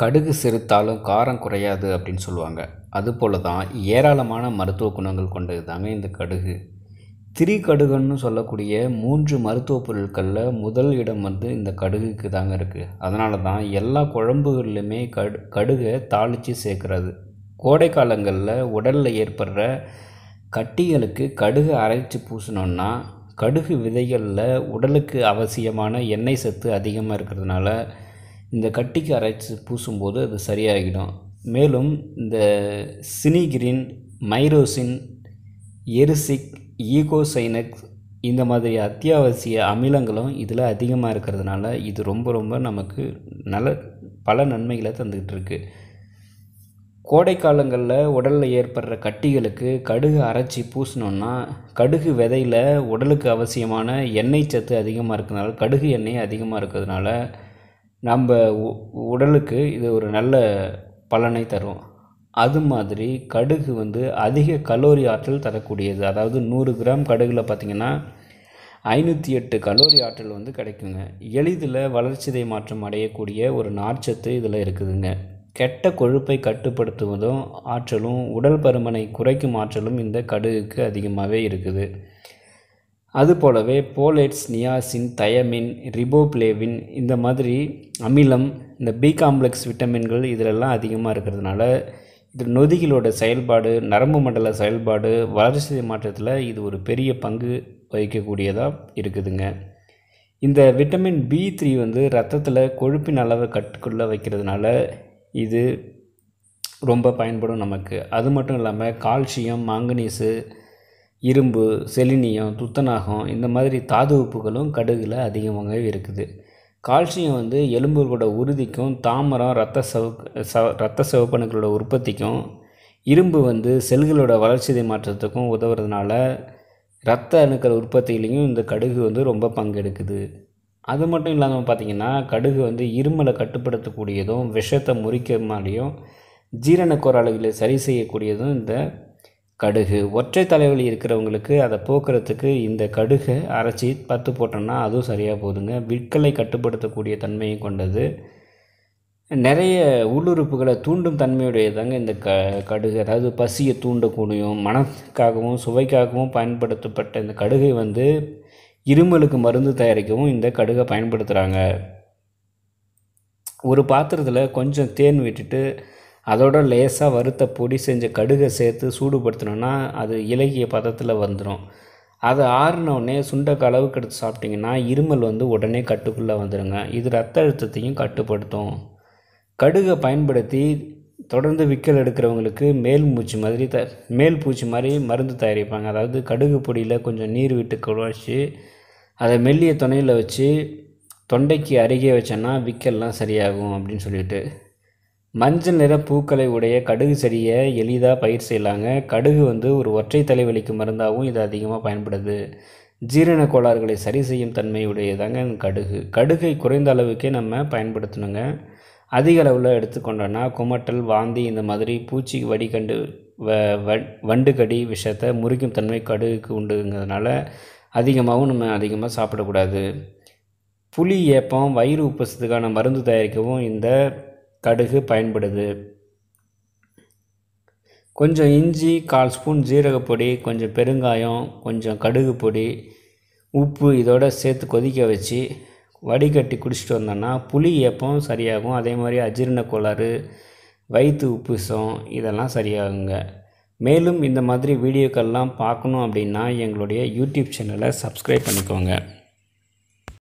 கடுகு சிறுத்தாலும் காரம் குறையாது அப்படின்னு சொல்லுவாங்க அதுபோல் தான் ஏராளமான மருத்துவ குணங்கள் கொண்டது தாங்க இந்த கடுகு திரி கடுகுன்னு சொல்லக்கூடிய மூன்று மருத்துவ பொருட்களில் முதல் இடம் வந்து இந்த கடுகுக்கு தாங்க இருக்குது அதனால தான் எல்லா குழம்புகள்லையுமே கடு கடுகை தாளித்து சேர்க்குறது கோடை காலங்களில் உடலில் ஏற்படுற கட்டிகளுக்கு கடுகு அரைச்சி பூசினோன்னா கடுகு விதைகளில் உடலுக்கு அவசியமான எண்ணெய் சத்து அதிகமாக இருக்கிறதுனால இந்த கட்டிக்கு அரைச்சி பூசும்போது அது சரியாகிடும் மேலும் இந்த சினிகிரின் மைரோசின் எரிசிக் ஈகோசைனக் இந்த மாதிரி அத்தியாவசிய அமிலங்களும் இதில் அதிகமாக இருக்கிறதுனால இது ரொம்ப ரொம்ப நமக்கு நல்ல பல நன்மைகளை தந்துக்கிட்டு இருக்குது கோடை காலங்களில் உடலில் ஏற்படுற கட்டிகளுக்கு கடுகு அரைச்சி பூசினோன்னா கடுகு விதையில் உடலுக்கு அவசியமான எண்ணெய் சத்து அதிகமாக இருக்கிறதுனால கடுகு எண்ணெய் அதிகமாக இருக்கிறதுனால நம்ம உடலுக்கு இது ஒரு நல்ல பலனை தரும் அது மாதிரி கடுகு வந்து அதிக கலோரி ஆற்றல் தரக்கூடியது அதாவது நூறு கிராம் கடுகில் பார்த்திங்கன்னா ஐநூற்றி எட்டு கலோரி ஆற்றல் வந்து கிடைக்குங்க எளிதில் வளர்ச்சிதை மாற்றம் அடையக்கூடிய ஒரு நார்ச்சத்து இதில் இருக்குதுங்க கெட்ட கொழுப்பை கட்டுப்படுத்துவதும் ஆற்றலும் உடல் பருமனை குறைக்கும் ஆற்றலும் இந்த கடுகுக்கு அதிகமாகவே இருக்குது அதுபோலவே போலேட்ஸ் நியாசின் தயமின் ரிபோப்ளேவின் இந்த மாதிரி அமிலம் இந்த பி காம்ப்ளெக்ஸ் விட்டமின்கள் இதிலெல்லாம் அதிகமாக இருக்கிறதுனால இது நொதிகளோட செயல்பாடு நரம்பு மண்டல செயல்பாடு வளர்ச்சி மாற்றத்தில் இது ஒரு பெரிய பங்கு வகிக்கக்கூடியதாக இருக்குதுங்க இந்த விட்டமின் பி த்ரீ வந்து ரத்தத்தில் கொழுப்பின் அளவை கட்டுக்குள்ளே வைக்கிறதுனால இது ரொம்ப பயன்படும் நமக்கு அது மட்டும் இல்லாமல் கால்சியம் மாங்கனீஸு இரும்பு செலினியம் துத்தநாகம் இந்த மாதிரி தாது உப்புகளும் கடுகில் அதிகமாகவே இருக்குது கால்சியம் வந்து எலும்புகளோட உறுதிக்கும் தாமரம் ரத்த சவு ச ரத்த சிவப்பணுக்களோட உற்பத்திக்கும் இரும்பு வந்து செல்களோட வளர்ச்சிதை மாற்றத்துக்கும் உதவுறதுனால இரத்த அணுக்கள் உற்பத்தியிலையும் இந்த கடுகு வந்து ரொம்ப பங்கெடுக்குது அது மட்டும் இல்லாமல் பார்த்திங்கன்னா கடுகு வந்து இருமலை கட்டுப்படுத்தக்கூடியதும் விஷத்தை முறிக்க மாதிரியும் ஜீரண கோராளுகளை சரி செய்யக்கூடியதும் இந்த கடுகு ஒற்றை தலைவலி இருக்கிறவங்களுக்கு அதை போக்குறதுக்கு இந்த கடுகை அரைச்சி பத்து போட்டோம்னா அதுவும் சரியாக போதுங்க விற்களை கட்டுப்படுத்தக்கூடிய தன்மையும் கொண்டது நிறைய உள்ளுறுப்புகளை தூண்டும் தன்மையுடையதாங்க இந்த க கடுகு அதாவது பசியை தூண்டக்கூடியும் மனத்துக்காகவும் சுவைக்காகவும் பயன்படுத்தப்பட்ட இந்த கடுகை வந்து இருமலுக்கு மருந்து தயாரிக்கவும் இந்த கடுகை பயன்படுத்துகிறாங்க ஒரு பாத்திரத்தில் கொஞ்சம் தேன் விட்டுட்டு அதோட லேசாக வறுத்த பொடி செஞ்ச கடுகை சேர்த்து சூடுபடுத்தினோன்னா அது இலகிய பதத்தில் வந்துடும் அது ஆறினோடனே சுண்டக்க அளவுக்கு எடுத்து சாப்பிட்டிங்கன்னா இருமல் வந்து உடனே கட்டுக்குள்ளே வந்துடுங்க இது ரத்த அழுத்தத்தையும் கட்டுப்படுத்தும் கடுகை பயன்படுத்தி தொடர்ந்து விக்கல் எடுக்கிறவங்களுக்கு மேல் மூச்சு மாதிரி த மேல் பூச்சி மாதிரி மருந்து தயாரிப்பாங்க அதாவது கடுகு பொடியில் கொஞ்சம் நீர் விட்டு குழச்சி அதை மெல்லிய துணையில் வச்சு தொண்டைக்கு அருகே வச்சோன்னா விக்கல்லாம் சரியாகும் அப்படின்னு சொல்லிட்டு மஞ்சள் நிற பூக்களை உடைய கடுகு செடியை எளிதாக பயிர் செய்யலாங்க கடுகு வந்து ஒரு ஒற்றை தலைவலிக்கு மருந்தாகவும் இது அதிகமாக பயன்படுது ஜீரண கோளாறுகளை சரி செய்யும் தன்மையுடையதாங்க கடுகு கடுகை குறைந்த அளவுக்கே நம்ம பயன்படுத்தணுங்க அதிக அளவில் எடுத்துக்கொண்டோன்னா குமட்டல் வாந்தி இந்த மாதிரி பூச்சி வடிகண்டு வ வண்டுகடி விஷத்தை முறிக்கும் தன்மை கடுகுக்கு உண்டுங்கிறதுனால அதிகமாகவும் நம்ம அதிகமாக சாப்பிடக்கூடாது புளி ஏப்பம் வயிறு உப்பசத்துக்கான மருந்து தயாரிக்கவும் இந்த கடுகு பயன்படுது கொஞ்சம் இஞ்சி கால் ஸ்பூன் ஜீரகப்பொடி கொஞ்சம் பெருங்காயம் கொஞ்சம் கடுகு பொடி உப்பு இதோடு சேர்த்து கொதிக்க வச்சு வடிகட்டி குடிச்சிட்டு வந்தோன்னா புளி ஏப்பம் சரியாகும் அதே மாதிரி அஜீரண கோளாறு வயிற்று உப்புசம் இதெல்லாம் சரியாகுங்க மேலும் இந்த மாதிரி வீடியோக்கள்லாம் பார்க்கணும் அப்படின்னா எங்களுடைய யூடியூப் சேனலை சப்ஸ்கிரைப் பண்ணிக்கோங்க